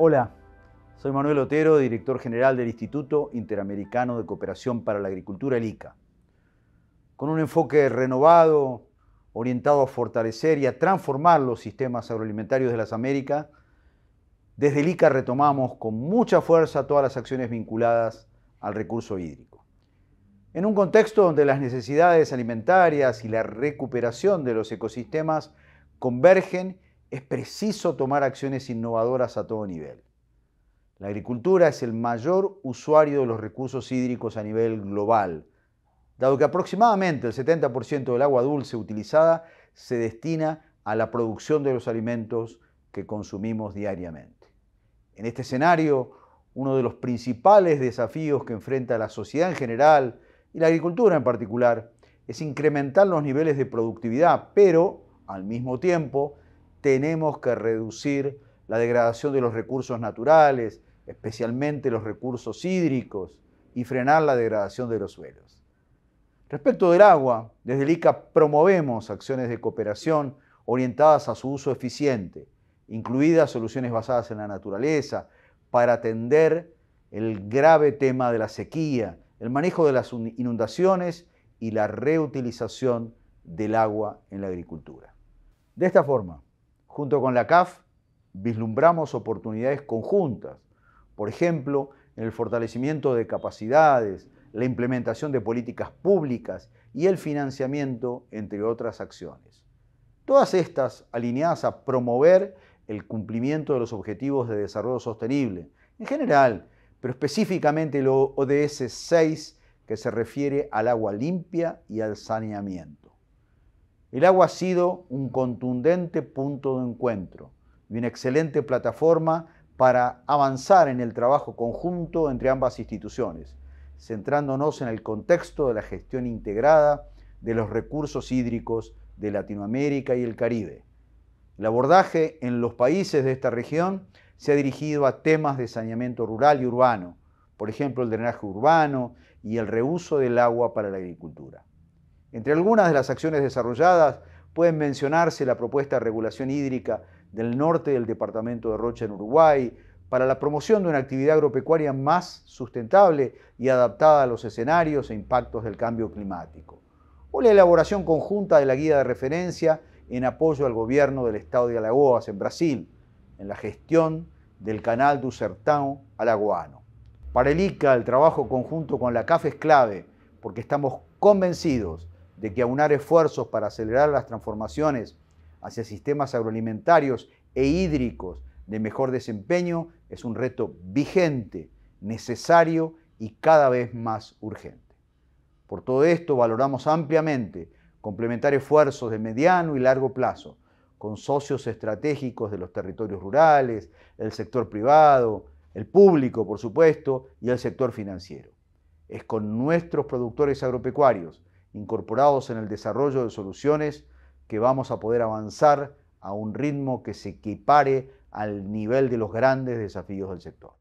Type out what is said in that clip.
Hola, soy Manuel Otero, director general del Instituto Interamericano de Cooperación para la Agricultura, el ICA. Con un enfoque renovado, orientado a fortalecer y a transformar los sistemas agroalimentarios de las Américas, desde el ICA retomamos con mucha fuerza todas las acciones vinculadas al recurso hídrico. En un contexto donde las necesidades alimentarias y la recuperación de los ecosistemas convergen es preciso tomar acciones innovadoras a todo nivel. La agricultura es el mayor usuario de los recursos hídricos a nivel global, dado que aproximadamente el 70% del agua dulce utilizada se destina a la producción de los alimentos que consumimos diariamente. En este escenario, uno de los principales desafíos que enfrenta la sociedad en general y la agricultura en particular es incrementar los niveles de productividad, pero al mismo tiempo tenemos que reducir la degradación de los recursos naturales, especialmente los recursos hídricos, y frenar la degradación de los suelos. Respecto del agua, desde el ICA promovemos acciones de cooperación orientadas a su uso eficiente, incluidas soluciones basadas en la naturaleza, para atender el grave tema de la sequía, el manejo de las inundaciones y la reutilización del agua en la agricultura. De esta forma, Junto con la CAF, vislumbramos oportunidades conjuntas, por ejemplo, en el fortalecimiento de capacidades, la implementación de políticas públicas y el financiamiento, entre otras acciones. Todas estas alineadas a promover el cumplimiento de los objetivos de desarrollo sostenible, en general, pero específicamente el ODS 6 que se refiere al agua limpia y al saneamiento. El agua ha sido un contundente punto de encuentro y una excelente plataforma para avanzar en el trabajo conjunto entre ambas instituciones, centrándonos en el contexto de la gestión integrada de los recursos hídricos de Latinoamérica y el Caribe. El abordaje en los países de esta región se ha dirigido a temas de saneamiento rural y urbano, por ejemplo el drenaje urbano y el reuso del agua para la agricultura. Entre algunas de las acciones desarrolladas pueden mencionarse la propuesta de regulación hídrica del norte del departamento de Rocha en Uruguay, para la promoción de una actividad agropecuaria más sustentable y adaptada a los escenarios e impactos del cambio climático, o la elaboración conjunta de la guía de referencia en apoyo al gobierno del estado de Alagoas en Brasil, en la gestión del canal do Sertão alagoano. Para el ICA el trabajo conjunto con la CAF es clave, porque estamos convencidos de que aunar esfuerzos para acelerar las transformaciones hacia sistemas agroalimentarios e hídricos de mejor desempeño es un reto vigente, necesario y cada vez más urgente. Por todo esto valoramos ampliamente complementar esfuerzos de mediano y largo plazo con socios estratégicos de los territorios rurales, el sector privado, el público, por supuesto, y el sector financiero. Es con nuestros productores agropecuarios incorporados en el desarrollo de soluciones que vamos a poder avanzar a un ritmo que se equipare al nivel de los grandes desafíos del sector.